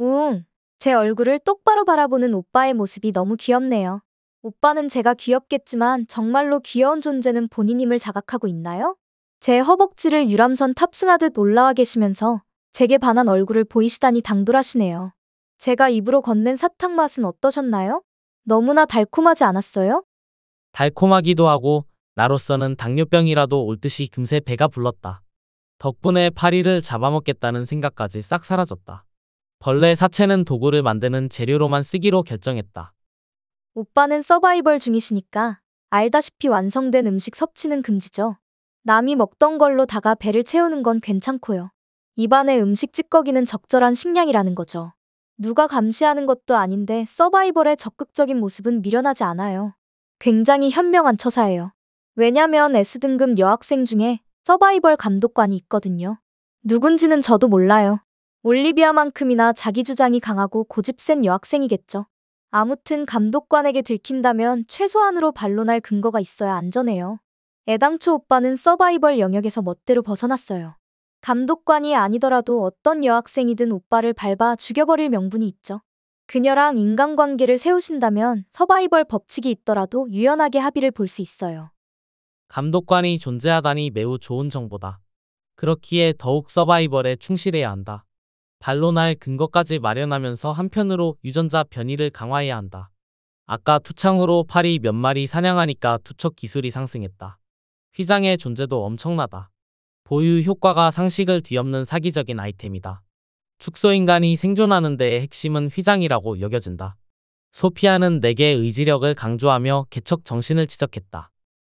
웅제 얼굴을 똑바로 바라보는 오빠의 모습이 너무 귀엽네요. 오빠는 제가 귀엽겠지만 정말로 귀여운 존재는 본인임을 자각하고 있나요? 제 허벅지를 유람선 탑승하듯 올라와 계시면서 제게 반한 얼굴을 보이시다니 당돌하시네요. 제가 입으로 건넨 사탕 맛은 어떠셨나요? 너무나 달콤하지 않았어요? 달콤하기도 하고 나로서는 당뇨병이라도 올 듯이 금세 배가 불렀다. 덕분에 파리를 잡아먹겠다는 생각까지 싹 사라졌다. 벌레 사체는 도구를 만드는 재료로만 쓰기로 결정했다. 오빠는 서바이벌 중이시니까 알다시피 완성된 음식 섭취는 금지죠. 남이 먹던 걸로 다가 배를 채우는 건 괜찮고요. 입안에 음식 찌꺼기는 적절한 식량이라는 거죠. 누가 감시하는 것도 아닌데 서바이벌의 적극적인 모습은 미련하지 않아요. 굉장히 현명한 처사예요. 왜냐면 S등급 여학생 중에 서바이벌 감독관이 있거든요. 누군지는 저도 몰라요. 올리비아만큼이나 자기 주장이 강하고 고집센 여학생이겠죠. 아무튼 감독관에게 들킨다면 최소한으로 반론할 근거가 있어야 안전해요. 애당초 오빠는 서바이벌 영역에서 멋대로 벗어났어요. 감독관이 아니더라도 어떤 여학생이든 오빠를 밟아 죽여버릴 명분이 있죠. 그녀랑 인간관계를 세우신다면 서바이벌 법칙이 있더라도 유연하게 합의를 볼 수 있어요. 감독관이 존재하다니 매우 좋은 정보다. 그렇기에 더욱 서바이벌에 충실해야 한다. 발론할 근거까지 마련하면서 한편으로 유전자 변이를 강화해야 한다. 아까 투창으로 파리 몇 마리 사냥하니까 투척 기술이 상승했다. 휘장의 존재도 엄청나다. 보유 효과가 상식을 뒤엎는 사기적인 아이템이다. 축소인간이 생존하는 데의 핵심은 휘장이라고 여겨진다. 소피아는 내게 의지력을 강조하며 개척 정신을 지적했다.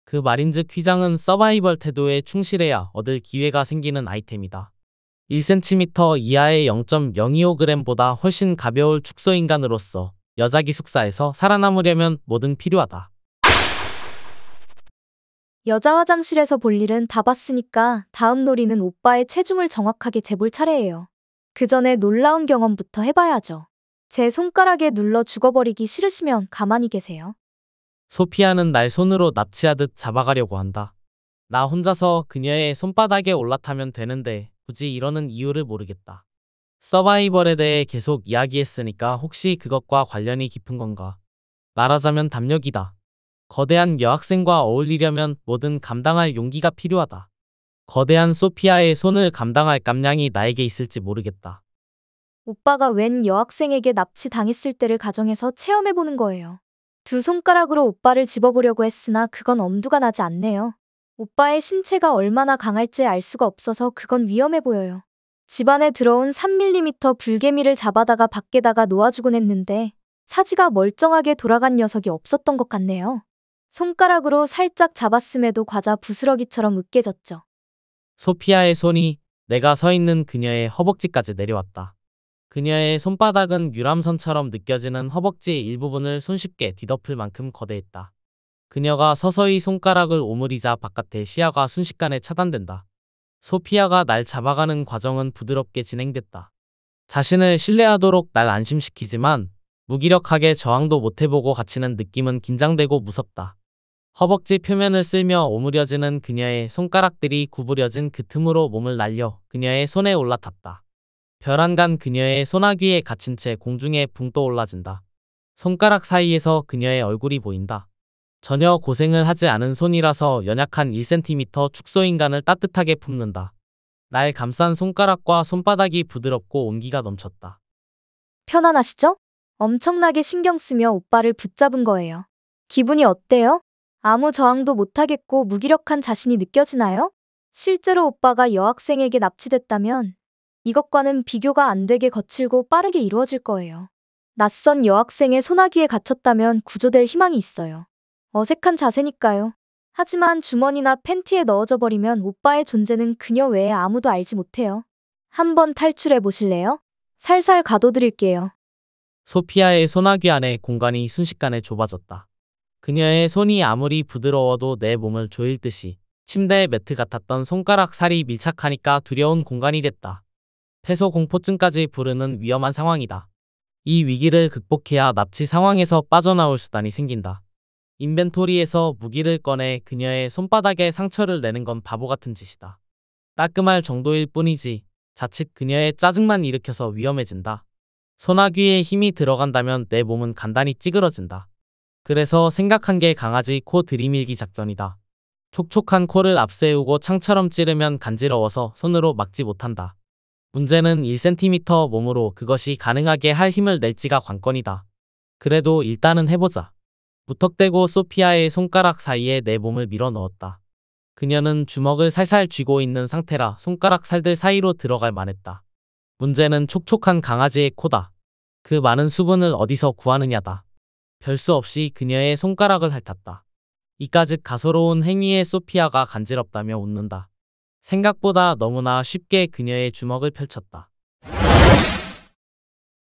그 말인즉 휘장은 서바이벌 태도에 충실해야 얻을 기회가 생기는 아이템이다. 1cm 이하의 0.025g보다 훨씬 가벼울 축소인간으로서 여자 기숙사에서 살아남으려면 뭐든 필요하다. 여자 화장실에서 볼 일은 다 봤으니까 다음 놀이는 오빠의 체중을 정확하게 재볼 차례예요. 그 전에 놀라운 경험부터 해봐야죠. 제 손가락에 눌러 죽어버리기 싫으시면 가만히 계세요. 소피아는 날 손으로 납치하듯 잡아가려고 한다. 나 혼자서 그녀의 손바닥에 올라타면 되는데 굳이 이러는 이유를 모르겠다. 서바이벌에 대해 음. 계속 이야기했으니까 혹시 그것과 관련이 깊은 건가? 말하자면 담력이다. 거대한 여학생과 어울리려면 뭐든 감당할 용기가 필요하다. 거대한 소피아의 손을 감당할 감량이 나에게 있을지 모르겠다. 오빠가 웬 여학생에게 납치당했을 때를 가정해서 체험해보는 거예요. 두 손가락으로 오빠를 집어보려고 했으나 그건 엄두가 나지 않네요. 오빠의 신체가 얼마나 강할지 알 수가 없어서 그건 위험해 보여요. 집안에 들어온 3mm 불개미를 잡아다가 밖에다가 놓아주곤 했는데 사지가 멀쩡하게 돌아간 녀석이 없었던 것 같네요. 손가락으로 살짝 잡았음에도 과자 부스러기처럼 으깨졌죠. 소피아의 손이 내가 서 있는 그녀의 허벅지까지 내려왔다. 그녀의 손바닥은 유람선처럼 느껴지는 허벅지의 일부분을 손쉽게 뒤덮을 만큼 거대했다. 그녀가 서서히 손가락을 오므리자 바깥의 시야가 순식간에 차단된다. 소피아가 날 잡아가는 과정은 부드럽게 진행됐다. 자신을 신뢰하도록 날 안심시키지만 무기력하게 저항도 못해보고 갇히는 느낌은 긴장되고 무섭다. 허벅지 표면을 쓸며 오므려지는 그녀의 손가락들이 구부려진 그 틈으로 몸을 날려 그녀의 손에 올라탔다. 벼란간 그녀의 소나귀에 갇힌 채 공중에 붕 떠올라진다. 손가락 사이에서 그녀의 얼굴이 보인다. 전혀 고생을 하지 않은 손이라서 연약한 1cm 축소인간을 따뜻하게 품는다. 날 감싼 손가락과 손바닥이 부드럽고 온기가 넘쳤다. 편안하시죠? 엄청나게 신경 쓰며 오빠를 붙잡은 거예요. 기분이 어때요? 아무 저항도 못하겠고 무기력한 자신이 느껴지나요? 실제로 오빠가 여학생에게 납치됐다면 이것과는 비교가 안 되게 거칠고 빠르게 이루어질 거예요. 낯선 여학생의 소나기에 갇혔다면 구조될 희망이 있어요. 어색한 자세니까요. 하지만 주머니나 팬티에 넣어져 버리면 오빠의 존재는 그녀 외에 아무도 알지 못해요. 한번 탈출해 보실래요? 살살 가둬드릴게요. 소피아의 소나귀 안에 공간이 순식간에 좁아졌다. 그녀의 손이 아무리 부드러워도 내 몸을 조일 듯이 침대의 매트 같았던 손가락 살이 밀착하니까 두려운 공간이 됐다. 폐소 공포증까지 부르는 위험한 상황이다. 이 위기를 극복해야 납치 상황에서 빠져나올 수단이 생긴다. 인벤토리에서 무기를 꺼내 그녀의 손바닥에 상처를 내는 건 바보 같은 짓이다. 따끔할 정도일 뿐이지 자칫 그녀의 짜증만 일으켜서 위험해진다. 소나귀에 힘이 들어간다면 내 몸은 간단히 찌그러진다. 그래서 생각한 게 강아지 코 들이밀기 작전이다. 촉촉한 코를 앞세우고 창처럼 찌르면 간지러워서 손으로 막지 못한다. 문제는 1cm 몸으로 그것이 가능하게 할 힘을 낼지가 관건이다. 그래도 일단은 해보자. 무턱대고 소피아의 손가락 사이에 내 몸을 밀어 넣었다. 그녀는 주먹을 살살 쥐고 있는 상태라 손가락 살들 사이로 들어갈 만했다. 문제는 촉촉한 강아지의 코다. 그 많은 수분을 어디서 구하느냐다. 별수 없이 그녀의 손가락을 핥았다. 이까짓 가소로운 행위에 소피아가 간지럽다며 웃는다. 생각보다 너무나 쉽게 그녀의 주먹을 펼쳤다.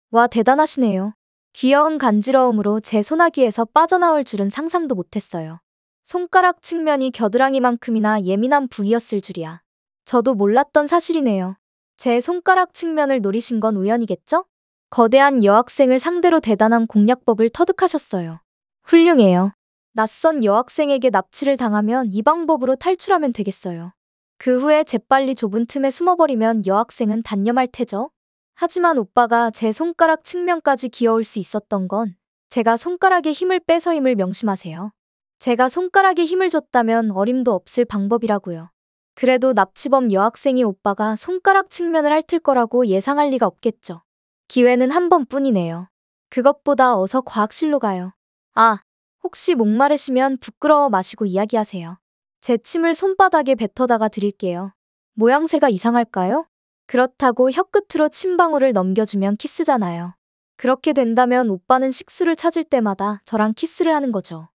와 대단하시네요. 귀여운 간지러움으로 제 소나기에서 빠져나올 줄은 상상도 못했어요. 손가락 측면이 겨드랑이만큼이나 예민한 부위였을 줄이야. 저도 몰랐던 사실이네요. 제 손가락 측면을 노리신 건 우연이겠죠? 거대한 여학생을 상대로 대단한 공략법을 터득하셨어요. 훌륭해요. 낯선 여학생에게 납치를 당하면 이 방법으로 탈출하면 되겠어요. 그 후에 재빨리 좁은 틈에 숨어버리면 여학생은 단념할 테죠. 하지만 오빠가 제 손가락 측면까지 기어올 수 있었던 건 제가 손가락에 힘을 빼서임을 명심하세요. 제가 손가락에 힘을 줬다면 어림도 없을 방법이라고요. 그래도 납치범 여학생이 오빠가 손가락 측면을 핥을 거라고 예상할 리가 없겠죠. 기회는 한 번뿐이네요. 그것보다 어서 과학실로 가요. 아, 혹시 목마르시면 부끄러워 마시고 이야기하세요. 제 침을 손바닥에 뱉어다가 드릴게요. 모양새가 이상할까요? 그렇다고 혀끝으로 침방울을 넘겨주면 키스잖아요. 그렇게 된다면 오빠는 식수를 찾을 때마다 저랑 키스를 하는 거죠.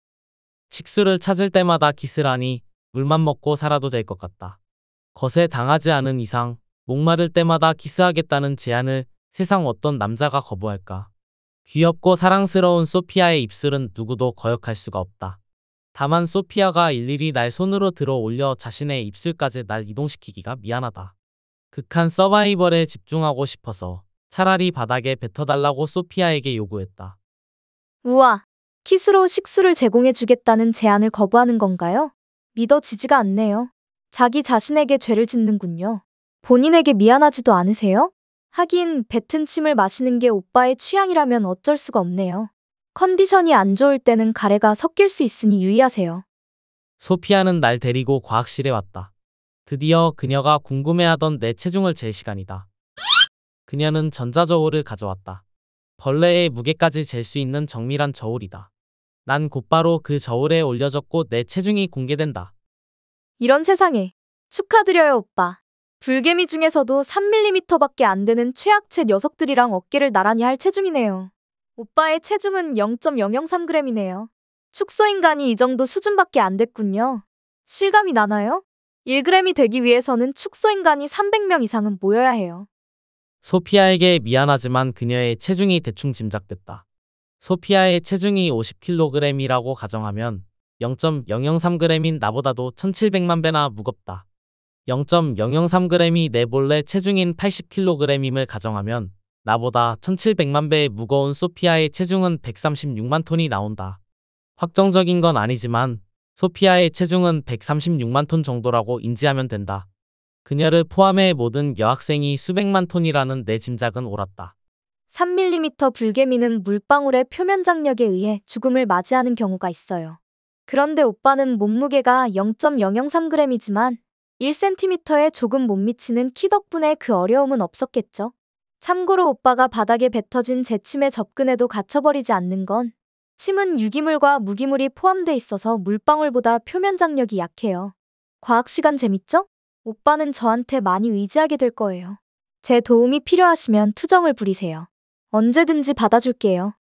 식수를 찾을 때마다 키스라니 물만 먹고 살아도 될 것 같다. 거세 당하지 않은 이상 목마를 때마다 키스하겠다는 제안을 세상 어떤 남자가 거부할까. 귀엽고 사랑스러운 소피아의 입술은 누구도 거역할 수가 없다. 다만 소피아가 일일이 날 손으로 들어 올려 자신의 입술까지 날 이동시키기가 미안하다. 극한 서바이벌에 집중하고 싶어서 차라리 바닥에 뱉어달라고 소피아에게 요구했다. 우와, 키스로 식수를 제공해주겠다는 제안을 거부하는 건가요? 믿어지지가 않네요. 자기 자신에게 죄를 짓는군요. 본인에게 미안하지도 않으세요? 하긴 뱉은 침을 마시는 게 오빠의 취향이라면 어쩔 수가 없네요. 컨디션이 안 좋을 때는 가래가 섞일 수 있으니 유의하세요. 소피아는 날 데리고 과학실에 왔다. 드디어 그녀가 궁금해하던 내 체중을 잴 시간이다. 그녀는 전자저울을 가져왔다. 벌레의 무게까지 잴 수 있는 정밀한 저울이다. 난 곧바로 그 저울에 올려졌고 내 체중이 공개된다. 이런 세상에. 축하드려요, 오빠. 불개미 중에서도 3mm밖에 안 되는 최악체 녀석들이랑 어깨를 나란히 할 체중이네요. 오빠의 체중은 0.003g이네요. 축소인간이 이 정도 수준밖에 안 됐군요. 실감이 나나요? 1그램이 되기 위해서는 축소인간이 300명 이상은 모여야 해요. 소피아에게 미안하지만 그녀의 체중이 대충 짐작됐다. 소피아의 체중이 50kg이라고 가정하면 0.003g인 나보다도 1700만 배나 무겁다. 0.003g이 내 본래 체중인 80kg임을 가정하면 나보다 1700만 배의 무거운 소피아의 체중은 136만 톤이 나온다. 확정적인 건 아니지만 소피아의 체중은 136만 톤 정도라고 인지하면 된다. 그녀를 포함해 모든 여학생이 수백만 톤이라는 내 짐작은 옳았다. 3mm 불개미는 물방울의 표면 장력에 의해 죽음을 맞이하는 경우가 있어요. 그런데 오빠는 몸무게가 0.003g이지만 1cm에 조금 못 미치는 키 덕분에 그 어려움은 없었겠죠. 참고로 오빠가 바닥에 뱉어진 제 침에 접근해도 갇혀버리지 않는 건 침은 유기물과 무기물이 포함돼 있어서 물방울보다 표면 장력이 약해요. 과학 시간 재밌죠? 오빠는 저한테 많이 의지하게 될 거예요. 제 도움이 필요하시면 투정을 부리세요. 언제든지 받아줄게요.